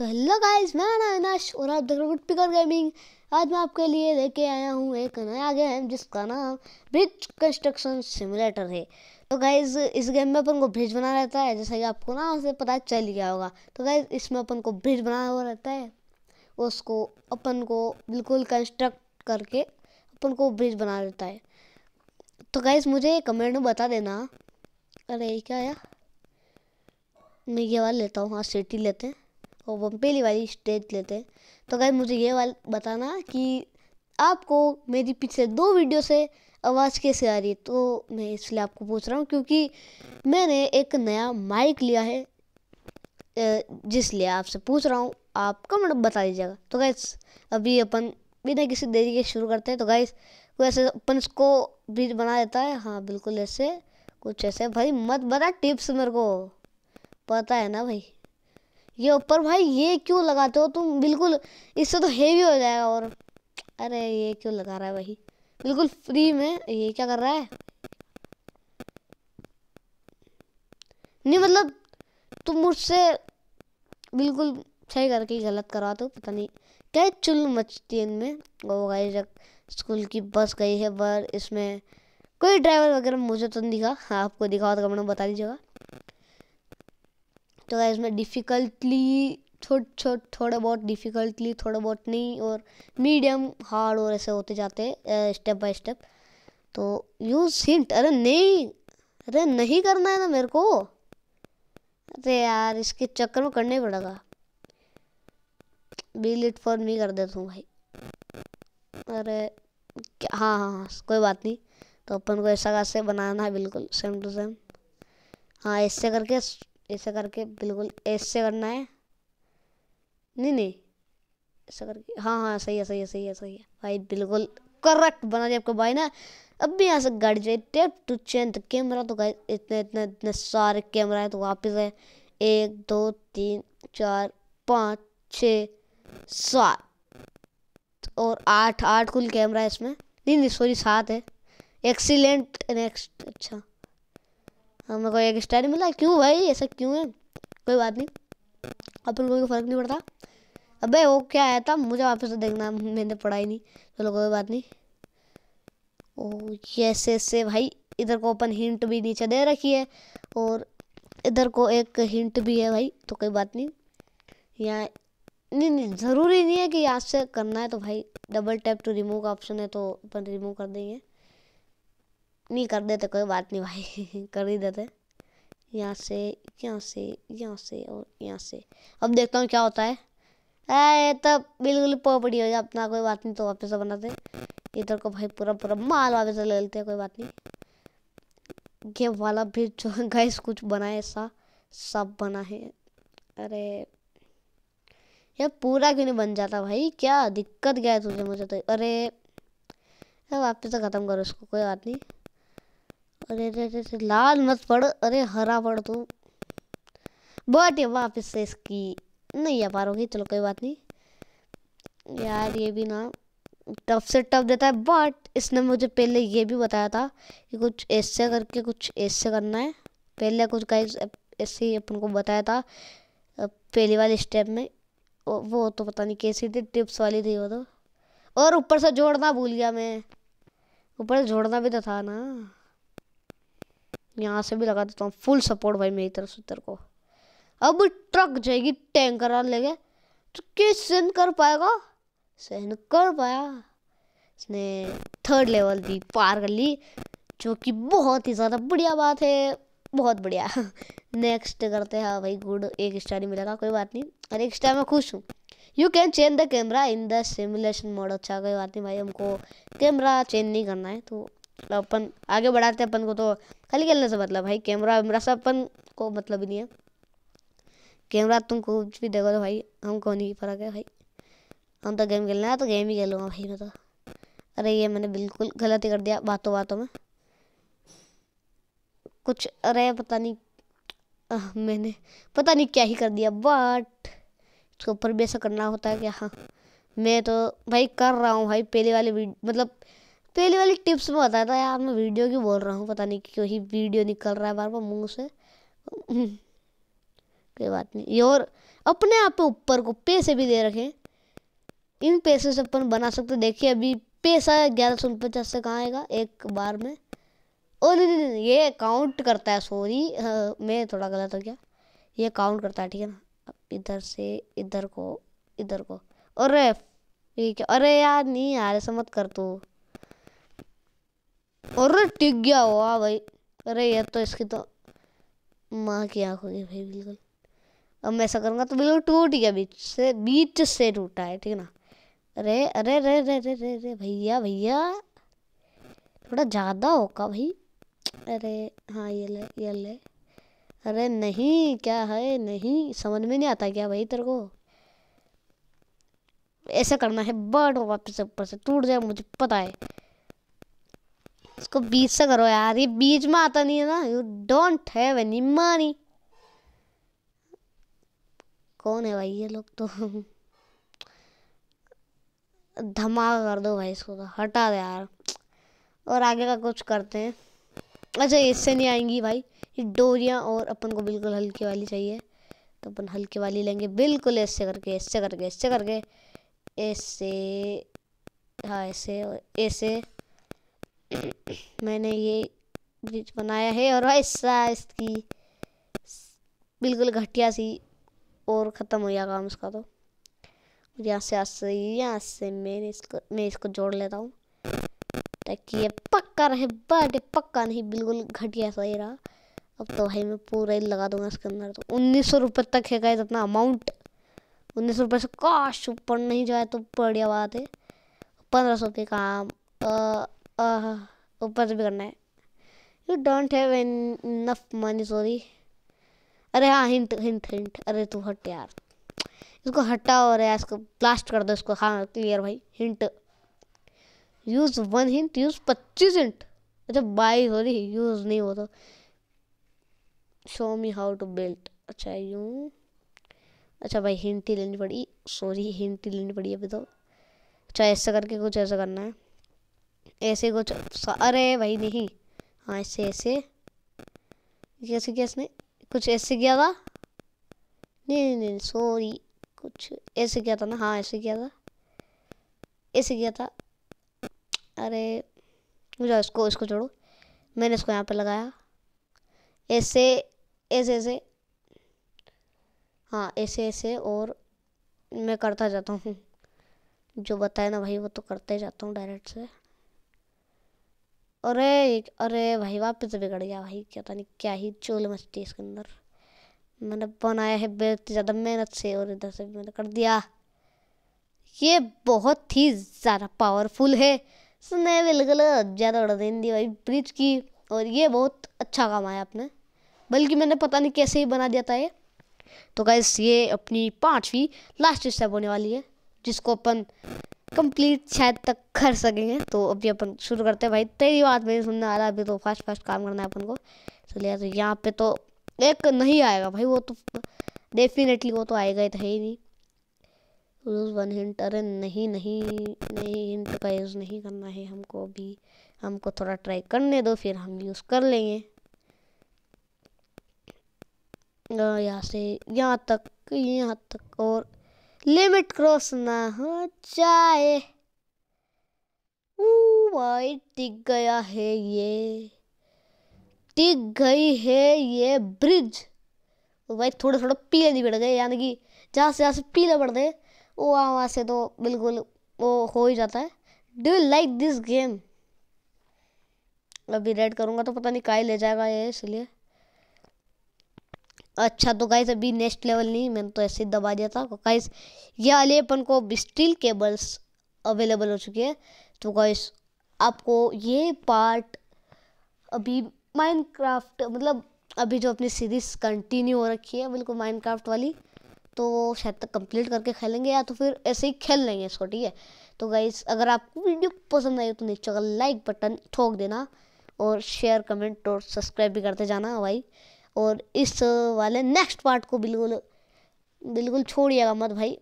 तो hello guys मैं अनाश और आप देख रहे हो गुड पिकर गेमिंग आज मैं आपके लिए लेके आया हूँ एक नया गेम जिसका नाम ब्रिज कंस्ट्रक्शन सिमुलेटर है तो गाइज इस गेम में अपन को ब्रिज बना रहता है जैसा कि आपको ना उसे पता चल गया होगा तो गाइज इसमें अपन को ब्रिज बना हुआ रहता है उसको अपन को बिल्कुल कंस्ट्रक्ट करके अपन को ब्रिज बना रहता है तो गाइज मुझे कमेंट में बता देना अरे क्या आया मैं ये वाला लेता हूँ हाँ सिटी लेते हैं और पहली वाली स्टेज लेते हैं तो गाइज मुझे ये वाल बताना कि आपको मेरी पिछले दो वीडियो से आवाज़ कैसे आ रही है तो मैं इसलिए आपको पूछ रहा हूँ क्योंकि मैंने एक नया माइक लिया है जिसलिए आपसे पूछ रहा हूँ आप कमेंट बता दीजिएगा तो गैस अभी अपन बिना किसी देरी के शुरू करते हैं तो गैस वैसे ऐसे अपन इसको ब्रिज बना देता है हाँ बिल्कुल ऐसे कुछ ऐसे भाई मत बता टिप्स मेरे को पता है ना भाई ये ऊपर भाई ये क्यों लगाते हो तुम बिल्कुल इससे तो हेवी हो जाएगा और अरे ये क्यों लगा रहा है भाई बिल्कुल फ्री में ये क्या कर रहा है नहीं मतलब तुम मुझसे बिल्कुल सही करके गलत करवा दो पता नहीं क्या चुल मचती है इनमें वो गई स्कूल की बस गई है पर इसमें कोई ड्राइवर वगैरह मुझे तो नहीं दिखा आपको दिखाओ तो कमेंट में बता दीजिएगा तो गाइज मैं डिफ़िकल्टली छोट छोट थोड़े बहुत डिफ़िकल्टली थोड़े बहुत नहीं और मीडियम हार्ड और ऐसे होते जाते हैं स्टेप बाय स्टेप तो यू सिंट अरे नहीं अरे नहीं करना है ना मेरे को अरे यार इसके चक्कर में करना ही पड़ेगा बी लिट फॉर मी कर देता हूँ भाई अरे क्या हाँ हाँ हाँ कोई बात नहीं तो अपन को ऐसा कैसे बनाना है बिल्कुल सेम टू सेम हाँ ऐसे करके ऐसा करके बिल्कुल ऐसे करना है नहीं नहीं ऐसा करके हाँ हाँ सही है सही है सही है सही है भाई बिल्कुल करेक्ट बना दिया आपको भाई ना अब भी यहाँ से गाड़ी जाए टेप टू चेंज कैमरा तो गाइस इतने इतने इतने सारे कैमरा है तो वापस है एक दो तीन चार पाँच छ सात और आठ आठ कुल कैमरा है इसमें नहीं नहीं सॉरी सात है एक्सीलेंट नेक्स्ट अच्छा हम को एक स्टार मिला क्यों भाई ऐसा क्यों है कोई बात नहीं अपन को फर्क नहीं पड़ता अबे वो क्या आया था मुझे वापस से देखना मैंने पढ़ा ही नहीं चलो कोई बात नहीं ओ यस ऐसे भाई इधर को अपन हिंट भी नीचे दे रखी है और इधर को एक हिंट भी है भाई तो कोई बात नहीं यहाँ नहीं नहीं ज़रूरी नहीं है कि यहाँ से करना है तो भाई डबल टैप टू रिमूव का ऑप्शन है तो अपन रिमूव कर देंगे नहीं कर देते कोई बात नहीं भाई कर ही देते यहाँ से यहाँ से यहाँ से और यहाँ से अब देखता हूँ क्या होता है अरे तब तो बिल्कुल प्रॉपर्टी हो जाए अपना कोई बात नहीं तो वापस बनाते इधर को भाई पूरा पूरा माल वापस ले लेते हैं कोई बात नहीं ये वाला भी जो गैस कुछ बना है ऐसा सब बना है अरे ये पूरा क्यों नहीं बन जाता भाई क्या दिक्कत गया है तुझे मुझे तो अरे वापस से ख़त्म करो इसको कोई बात नहीं अरे अरे अरे लाल मत पड़ अरे हरा पड़ तू बट ये वापस से इसकी नहीं आ पा रोगी चलो कोई बात नहीं यार ये भी ना टफ से टफ देता है बट इसने मुझे पहले ये भी बताया था कि कुछ ऐसे करके कुछ ऐसे करना है पहले कुछ गाइस ऐसे ही अपन को बताया था पहली वाले स्टेप में वो तो पता नहीं कैसी थी टिप्स वाली थी वो तो और ऊपर से जोड़ना भूल गया मैं ऊपर से जोड़ना भी तो था ना यहाँ से भी लगा देता हूँ फुल सपोर्ट भाई मेरी तरफ से तेरे को अब ट्रक जाएगी टैंकर लेके तो किस सहन कर पाएगा सहन कर पाया इसने थर्ड लेवल भी पार कर ली जो कि बहुत ही ज़्यादा बढ़िया बात है बहुत बढ़िया नेक्स्ट करते हैं हाँ भाई गुड एक स्टार ही मिलेगा कोई बात नहीं और एक स्टार मैं खुश हूँ you can change the camera in the simulation mode अच्छा कोई बात नहीं भाई हमको कैमरा चेंज नहीं करना है तो मतलब अपन आगे बढ़ाते हैं अपन को तो खाली खेलने से मतलब भाई कैमरा वैमरा सब अपन को मतलब ही नहीं है कैमरा तुम कुछ भी देखो तो भाई हमको नहीं फर्क है भाई हम तो गेम खेलना है तो गेम ही खेलूँगा भाई मैं तो अरे ये मैंने बिल्कुल गलत ही कर दिया बातों बातों में कुछ अरे पता नहीं आ, मैंने पता नहीं क्या ही कर दिया बट इसके ऊपर भी ऐसा करना होता है कि हाँ मैं तो भाई कर रहा हूँ भाई पहले वाले मतलब पहली तो वाली टिप्स में बताया था यार मैं वीडियो की बोल रहा हूँ पता नहीं क्यों ही वीडियो निकल रहा है बार बार मुंह से कोई बात नहीं ये और अपने आप पे ऊपर को पैसे भी दे रखें इन पैसे से अपन बना सकते देखिए अभी पैसा ग्यारह सौ पचास से कहाँ आएगा एक बार में ओ नहीं नहीं नहीं ये काउंट करता है सॉरी हाँ, मैं थोड़ा गलत हो गया ये काउंट करता है ठीक है ना अब इधर से इधर को इधर को अरे ये क्या अरे यार नहीं यार ऐसा मत कर तू और टिक गया हुआ हाँ भाई अरे ये तो इसकी तो माँ की आँख होगी भाई बिल्कुल अब मैं ऐसा करूँगा तो बिल्कुल टूट गया बीच से बीच से टूटा है ठीक है ना अरे अरे अरे अरे अरे अरे अरे भैया भैया थोड़ा ज़्यादा होगा भाई अरे हाँ ये ले ये ले अरे नहीं क्या है नहीं समझ में नहीं आता क्या भाई तेरे को ऐसा करना है बट वापस ऊपर से टूट जाए मुझे पता है इसको बीच से करो यार ये बीच में आता नहीं है ना you don't have any money कौन है भाई ये लोग तो धमाका कर दो भाई इसको तो हटा दे यार और आगे का कुछ करते हैं अच्छा इससे नहीं आएंगी भाई ये डोरियाँ और अपन को बिल्कुल हल्की वाली चाहिए तो अपन हल्की वाली लेंगे बिल्कुल ऐसे करके ऐसे करके ऐसे करके ऐसे हाँ ऐसे और ऐसे मैंने ये ब्रिज बनाया है और ऐसा इसकी बिल्कुल घटिया सी और ख़त्म हो गया काम इसका तो यहाँ से आज से यहाँ से मैंने इसको मैं इसको जोड़ लेता हूँ ताकि ये पक्का रहे बट पक्का नहीं बिल्कुल घटिया सा ही रहा अब तो भाई मैं पूरा ही लगा दूंगा इसके अंदर तो उन्नीस सौ रुपये तक है गाइज अपना अमाउंट उन्नीस सौ रुपये से काश ऊपर नहीं जाए तो बढ़िया बात है पंद्रह सौ के काम आ, ऊपर से भी करना है you don't have enough money sorry अरे हाँ हिंट हिंट हिंट अरे तू हट यार इसको हटाओ और यार इसको ब्लास्ट कर दो इसको हाँ क्लियर भाई hint use one hint use पच्चीस हिंट अच्छा बाई हो रही यूज नहीं हो तो show me how to build अच्छा यू अच्छा भाई हिंट ही लेनी पड़ी सॉरी हिंट ही लेनी पड़ी अभी तो अच्छा ऐसा करके कुछ ऐसा करना है ऐसे कुछ अरे भाई नहीं हाँ ऐसे ऐसे कैसे किया इसने कुछ ऐसे किया था नहीं नहीं नहीं सॉरी कुछ ऐसे किया था ना हाँ ऐसे किया था ऐसे किया था अरे जाओ इसको इसको छोड़ो मैंने इसको यहाँ पे लगाया ऐसे ऐसे ऐसे हाँ ऐसे ऐसे और मैं करता जाता हूँ जो बताया ना भाई वो तो करते जाता हूँ डायरेक्ट से अरे अरे भाई वापस बिगड़ गया भाई क्या पता नहीं क्या ही चोल मस्ती इसके अंदर मैंने बनाया है बहुत ज़्यादा मेहनत से और इधर से मैंने कर दिया ये बहुत ही ज़्यादा पावरफुल है इसने बिल्कुल ज़्यादा उड़ा दे दी भाई ब्रिज की और ये बहुत अच्छा काम आया आपने बल्कि मैंने पता नहीं कैसे ही बना दिया था ये तो गैस ये अपनी पाँचवीं लास्ट स्टेप होने वाली है जिसको अपन कंप्लीट शायद तक कर सकेंगे तो अभी अपन शुरू करते हैं भाई तेरी बात मेरी सुनने आ है अभी तो फास्ट फास्ट काम करना है अपन को चलिए तो यहाँ पे तो एक नहीं आएगा भाई वो तो डेफिनेटली वो तो आएगा ही तो है ही नहीं वन हिंट अरे नहीं नहीं नहीं हिंट का यूज़ नहीं करना है हमको अभी हमको थोड़ा ट्राई करने दो फिर हम यूज़ कर लेंगे यहाँ से यहाँ तक यहाँ तक और लिमिट क्रॉस ना हो जाए भाई टिक गया है ये टिक गई है ये ब्रिज तो भाई थोड़ा थोड़ा पीले नहीं बढ़ गए यानी कि जहाँ से जहाँ से पीले पड़ गए वो वहाँ वहाँ से तो बिल्कुल वो हो ही जाता है do you like this game अभी रेड करूँगा तो पता नहीं का ले जाएगा ये इसलिए अच्छा तो गाइस अभी नेक्स्ट लेवल नहीं मैंने तो ऐसे दबा दिया था गाइस यह वाले अपन को स्टील केबल्स अवेलेबल हो चुकी है तो गाइस आपको ये पार्ट अभी माइनक्राफ्ट मतलब अभी जो अपनी सीरीज कंटिन्यू हो रखी है बिल्कुल माइनक्राफ्ट वाली तो शायद तक कंप्लीट करके खेलेंगे या तो फिर ऐसे ही खेल लेंगे इसको ठीक है तो गाइज अगर आपको वीडियो पसंद आई तो नीचे का लाइक बटन ठोक देना और शेयर कमेंट और सब्सक्राइब भी करते जाना भाई और इस वाले नेक्स्ट पार्ट को बिल्कुल बिल्कुल छोड़िएगा मत भाई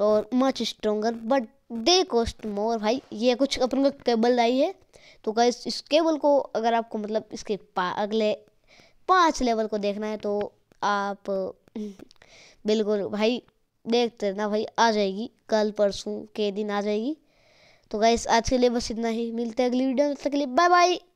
और much stronger but they cost more भाई ये कुछ अपन का केबल आई है तो क्या इस केबल को अगर आपको मतलब इसके पा, अगले पाँच लेवल को देखना है तो आप बिल्कुल भाई देखते ना भाई आ जाएगी कल परसों के दिन आ जाएगी तो गाइस आज के लिए बस इतना ही मिलते हैं अगली वीडियो तक के लिए बाय बाय